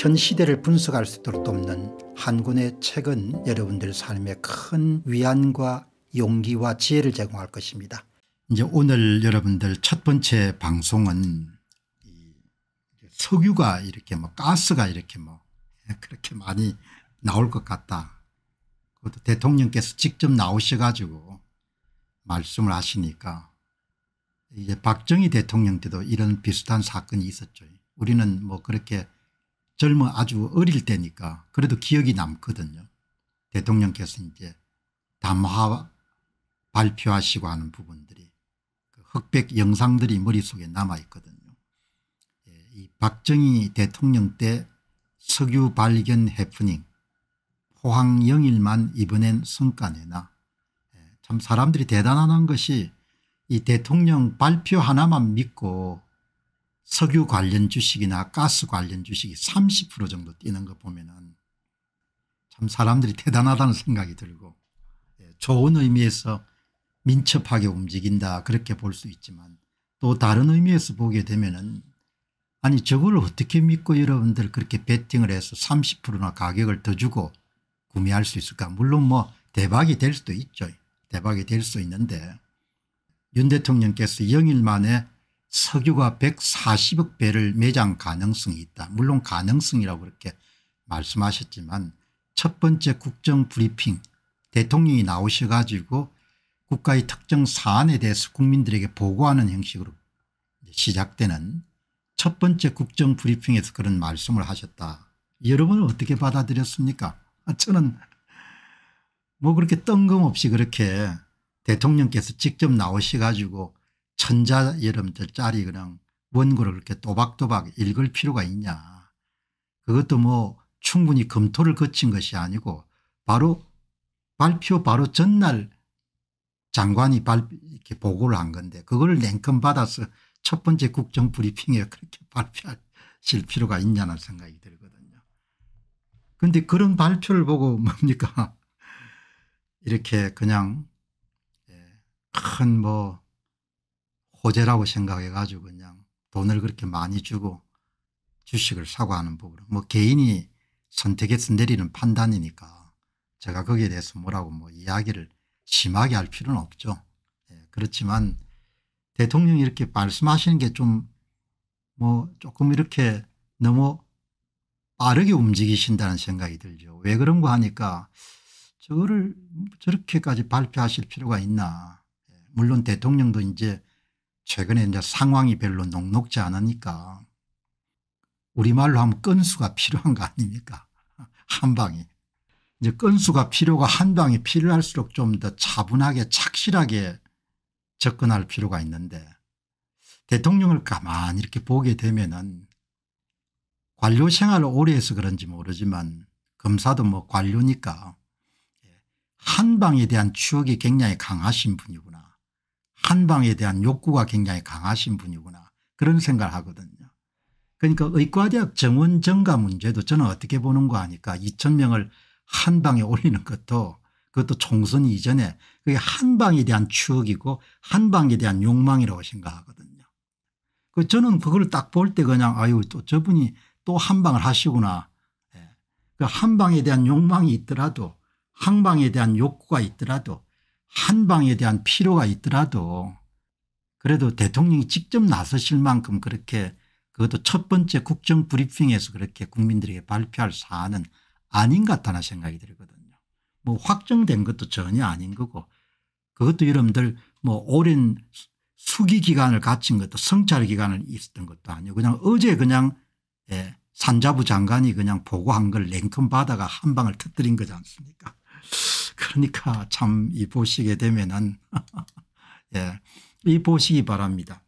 현 시대를 분석할 수 있도록 돕는 한군의 책은 여러분들 삶에 큰 위안과 용기와 지혜를 제공할 것입니다. 이제 오늘 여러분들 첫 번째 방송은 석유가 이렇게 뭐 가스가 이렇게 뭐 그렇게 많이 나올 것 같다. 그것도 대통령께서 직접 나오셔가지고 말씀을 하시니까 이제 박정희 대통령 때도 이런 비슷한 사건이 있었죠. 우리는 뭐 그렇게 젊어 아주 어릴 때니까 그래도 기억이 남거든요. 대통령께서 이제 담화 발표하시고 하는 부분들이 그 흑백 영상들이 머릿속에 남아있거든요. 예, 이 박정희 대통령 때 석유 발견 해프닝 포항 영일만 이번엔 성과내나 예, 참 사람들이 대단한 것이 이 대통령 발표 하나만 믿고 석유 관련 주식이나 가스 관련 주식이 30% 정도 뛰는 거보면참 사람들이 대단하다는 생각이 들고 예, 좋은 의미에서 민첩하게 움직인다 그렇게 볼 수 있지만 또 다른 의미에서 보게 되면은 아니 저걸 어떻게 믿고 여러분들 그렇게 베팅을 해서 30%나 가격을 더 주고 구매할 수 있을까 물론 뭐 대박이 될 수도 있죠 대박이 될 수 있는데 윤 대통령께서 영일 만에 석유가 140억 배를 매장 가능성이 있다. 물론 가능성이라고 그렇게 말씀하셨지만 첫 번째 국정 브리핑 대통령이 나오셔 가지고 국가의 특정 사안에 대해서 국민들에게 보고하는 형식으로 시작되는 첫 번째 국정 브리핑에서 그런 말씀을 하셨다. 여러분은 어떻게 받아들였습니까 아, 저는 뭐 그렇게 뜬금없이 그렇게 대통령께서 직접 나오셔 가지고 천자 여러분들 짜리 그냥 원고를 그렇게 또박또박 읽을 필요가 있냐. 그것도 뭐 충분히 검토를 거친 것이 아니고 바로 발표 바로 전날 장관이 발, 이렇게 보고를 한 건데 그걸 냉큼 받아서 첫 번째 국정 브리핑에 그렇게 발표하실 필요가 있냐는 생각이 들거든요. 그런데 그런 발표를 보고 뭡니까 이렇게 그냥 예, 큰뭐 호재라고 생각해 가지고 그냥 돈을 그렇게 많이 주고 주식을 사고 하는 부분 뭐 개인이 선택해서 내리는 판단이니까 제가 거기에 대해서 뭐라고 뭐 이야기를 심하게 할 필요는 없죠. 예, 그렇지만 대통령이 이렇게 말씀하시는 게 좀 뭐 조금 이렇게 너무 빠르게 움직이신다는 생각이 들죠. 왜 그런가 하니까 저거를 저렇게까지 발표하실 필요가 있나. 예, 물론 대통령도 이제 최근에 이제 상황이 별로 녹록지 않으니까 우리말로 하면 건수가 필요한 거 아닙니까 한 방이. 이제 건수가 필요가 한 방이 필요할수록 좀 더 차분하게 착실하게 접근할 필요가 있는데 대통령을 가만히 이렇게 보게 되면은 관료 생활을 오래 해서 그런지 모르지만 검사도 뭐 관료니까 한방에 대한 추억이 굉장히 강하신 분이구나. 한방에 대한 욕구가 굉장히 강하신 분이구나 그런 생각을 하거든요. 그러니까 의과대학 정원 증가 문제도 저는 어떻게 보는 거 아니까 2천 명을 한방에 올리는 것도 그것도 총선 이전에 그게 한방에 대한 추억이고 한방에 대한 욕망이라고 생각하거든요. 그 저는 그걸 딱 볼 때 그냥 아유 또 저분이 또 한방을 하시구나. 예. 그 한방에 대한 욕망이 있더라도 한방에 대한 욕구가 있더라도 한방에 대한 필요가 있더라도 그래도 대통령이 직접 나서실 만큼 그렇게 그것도 첫 번째 국정 브리핑에서 그렇게 국민들에게 발표할 사안은 아닌 것 같다는 생각이 들거든요. 뭐 확정된 것도 전혀 아닌 거고 그것도 여러분들 뭐 오랜 수기 기간을 갖춘 것도 성찰 기간을 있었던 것도 아니고 그냥 어제 그냥 예, 산자부 장관이 그냥 보고한 걸 랭큼 받아가 한 방을 터뜨린 거지 않습니까 그러니까 참 이 보시게 되면은 예, 이 보시기 바랍니다.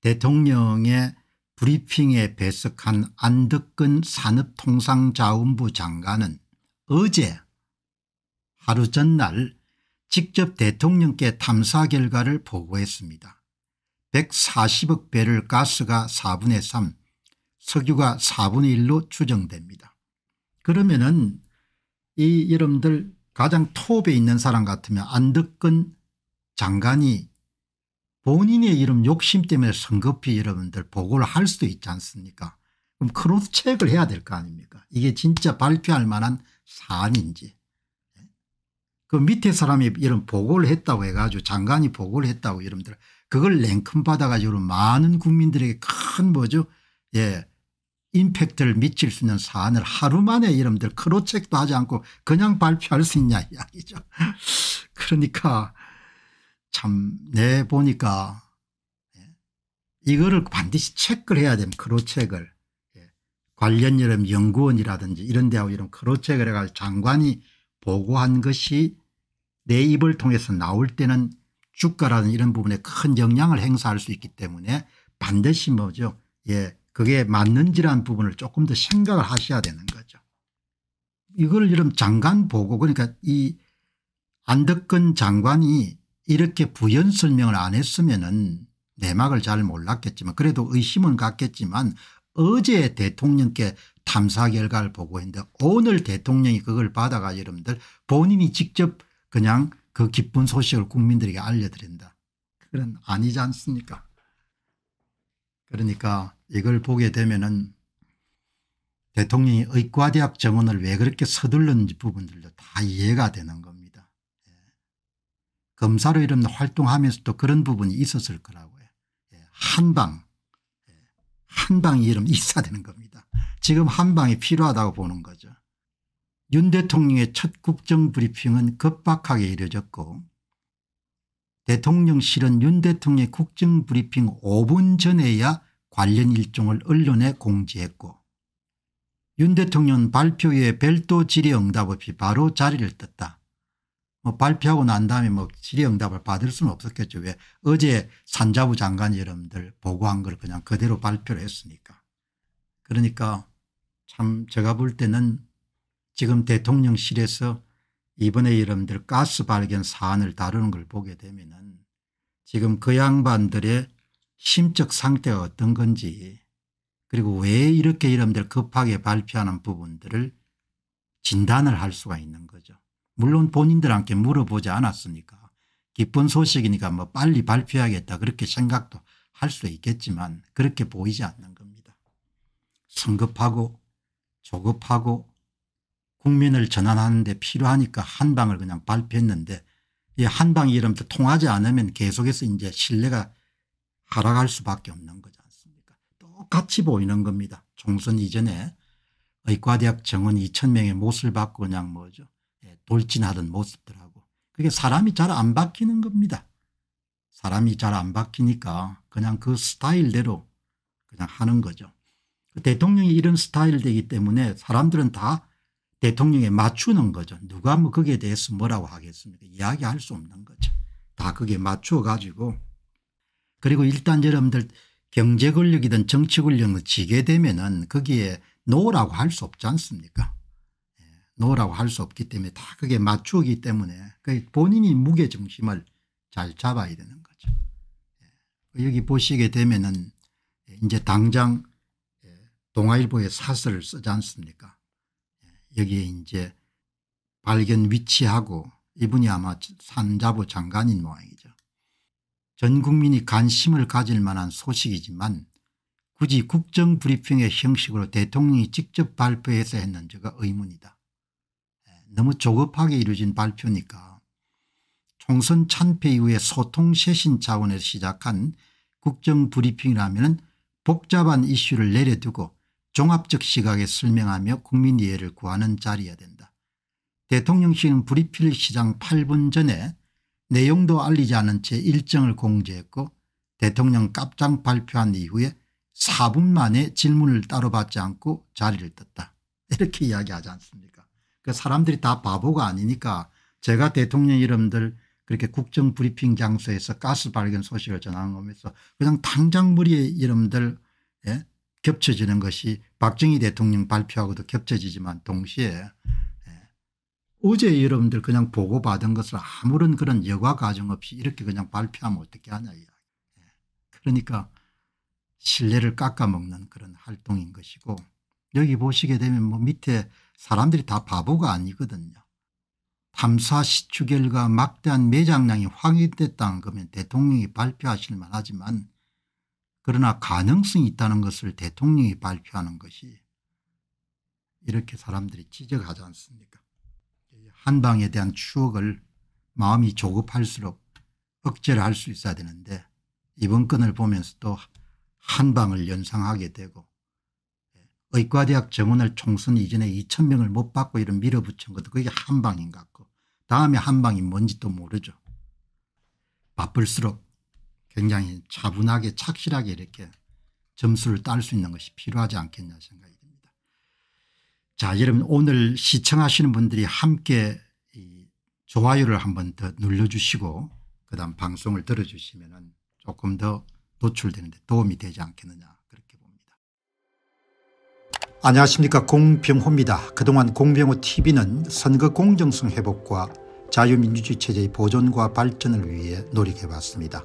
대통령의 브리핑에 배석한 안덕근 산업통상자원부 장관은 어제 하루 전날 직접 대통령께 탐사 결과를 보고했습니다. 140억 배럴 가스가 4분의 3 석유가 4분의 1로 추정됩니다. 그러면은 이 여러분들 가장 톱에 있는 사람 같으면 안덕근 장관이 본인의 이름 욕심 때문에 성급히 여러분들 보고를 할 수도 있지 않습니까 그럼 크로스 체크를 해야 될 거 아닙니까 이게 진짜 발표할 만한 사안인지 그 밑에 사람이 이런 보고를 했다고 해가지고 장관이 보고를 했다고 여러분들 그걸 랭큼 받아가지고 많은 국민들에게 큰 뭐죠 예 임팩트를 미칠 수 있는 사안을 하루 만에 이름들 크로체크도 하지 않고 그냥 발표할 수 있냐 이야기죠. 그러니까 참 내 보니까 예, 이거를 반드시 체크를 해야 됩니다. 크로책을. 예, 관련 여름 연구원이라든지 이런 데하고 이런 크로책을 해가지고 장관이 보고한 것이 내 입을 통해서 나올 때는 주가라는 이런 부분에 큰 영향을 행사할 수 있기 때문에 반드시 뭐죠. 예. 그게 맞는지라는 부분을 조금 더 생각을 하셔야 되는 거죠. 이걸 이름 장관 보고 그러니까 이 안덕근 장관이 이렇게 부연 설명을 안 했으면은 내막을 잘 몰랐겠지만 그래도 의심은 갔겠지만 어제 대통령께 탐사 결과를 보고했는데 오늘 대통령이 그걸 받아가 여러분들 본인이 직접 그냥 그 기쁜 소식을 국민들에게 알려드린다. 그건 아니지 않습니까? 그러니까 이걸 보게 되면은 대통령이 의과대학 정원을 왜 그렇게 서둘렀는지 부분들도 다 이해가 되는 겁니다. 예. 검사로 이런 활동하면서도 그런 부분이 있었을 거라고요. 예. 한방 예. 한방이 이름 있어되는 야 겁니다. 지금 한방이 필요하다고 보는 거죠. 윤 대통령의 첫 국정 브리핑은 급박하게 이뤄졌고 대통령실은 윤 대통령의 국정브리핑 5분 전에야 관련 일정을 언론에 공지했고 윤 대통령은 발표에 후 별도 질의응답 없이 바로 자리를 떴다. 뭐 발표하고 난 다음에 뭐 질의응답을 받을 수는 없었겠죠. 왜 어제 산자부 장관 여러분들 보고한 걸 그냥 그대로 발표를 했으니까. 그러니까 참 제가 볼 때는 지금 대통령실에서 이번에 이름들 가스 발견 사안을 다루는 걸 보게 되면 은 지금 그 양반들의 심적 상태가 어떤 건지 그리고 왜 이렇게 이름들 급하게 발표하는 부분들을 진단을 할 수가 있는 거죠. 물론 본인들한테 물어보지 않았습니까 기쁜 소식이니까 뭐 빨리 발표하겠다 그렇게 생각도 할 수 있겠지만 그렇게 보이지 않는 겁니다. 성급하고 조급하고 국민을 전환하는 데 필요하니까 한방을 그냥 발표했는데 이 한방이 이름부터 통하지 않으면 계속해서 이제 신뢰가 하락할 수밖에 없는 거지 않습니까 똑같이 보이는 겁니다. 총선 이전에 의과대학 정원 2천명의 못을 받고 그냥 뭐죠 예, 돌진하던 모습들하고 그게 사람이 잘 안 바뀌는 겁니다. 사람이 잘 안 바뀌니까 그냥 그 스타일대로 그냥 하는 거죠. 대통령이 이런 스타일 되기 때문에 사람들은 다 대통령에 맞추는 거죠. 누가 뭐 거기에 대해서 뭐라고 하겠습니까? 이야기할 수 없는 거죠. 다 거기에 맞추 가지고 그리고 일단 여러분들 경제 권력이든 정치 권력을 지게 되면은 거기에 노라고 할 수 없지 않습니까? 예, 노라고 할 수 없기 때문에 다 그게 맞추기 때문에 본인이 무게중심을 잘 잡아야 되는 거죠. 예, 여기 보시게 되면은 이제 당장 예, 동아일보에 사설을 쓰지 않습니까? 여기에 이제 발견 위치하고 이분이 아마 산자부 장관인 모양이죠. 전 국민이 관심을 가질 만한 소식이지만 굳이 국정 브리핑의 형식으로 대통령이 직접 발표해서 했는지가 의문이다. 예, 너무 조급하게 이루어진 발표니까 총선 참패 이후에 소통 쇄신 차원에서 시작한 국정 브리핑이라면 복잡한 이슈를 내려두고 종합적 시각에 설명하며 국민 이해를 구하는 자리여야 된다. 대통령실은 브리필 시장 8분 전에 내용도 알리지 않은 채 일정을 공지했고 대통령 깜짝 발표한 이후에 4분 만에 질문을 따로 받지 않고 자리를 떴다. 이렇게 이야기하지 않습니까 그 사람들이 다 바보가 아니니까 제가 대통령 이름들 그렇게 국정 브리핑 장소에서 가스 발견 소식을 전하는 거면서 그냥 당장 무리의 이름들 예? 겹쳐지는 것이 박정희 대통령 발표하고도 겹쳐지지만 동시에 예, 어제 여러분들 그냥 보고받은 것을 아무런 그런 여과 과정 없이 이렇게 그냥 발표하면 어떻게 하냐 예, 그러니까 신뢰를 깎아먹는 그런 활동인 것이고 여기 보시게 되면 뭐 밑에 사람들이 다 바보가 아니거든요. 탐사 시추 결과 막대한 매장량이 확인됐다는 거면 대통령이 발표하실 만하지만 그러나 가능성이 있다는 것을 대통령이 발표하는 것이 이렇게 사람들이 지적하지 않습니까 한방에 대한 추억을 마음이 조급할수록 억제를 할 수 있어야 되는데 이번 건을 보면서 도 한방을 연상하게 되고 예, 의과대학 정원을 총선 이전에 2천 명을 못 받고 이런 밀어붙인 것도 그게 한방인 것 같고 다음에 한방이 뭔지 도 모르죠. 바쁠수록 굉장히 차분하게 착실하게 이렇게 점수를 딸 수 있는 것이 필요하지 않겠냐 생각이 듭니다. 자 여러분 오늘 시청하시는 분들이 함께 좋아요를 한번 더 눌러주시고 그다음 방송을 들어주시면 조금 더 노출되는데 도움이 되지 않겠느냐 그렇게 봅니다. 안녕하십니까 공병호입니다. 그동안 공병호TV는 선거 공정성 회복과 자유민주주의 체제의 보존과 발전을 위해 노력해왔습니다.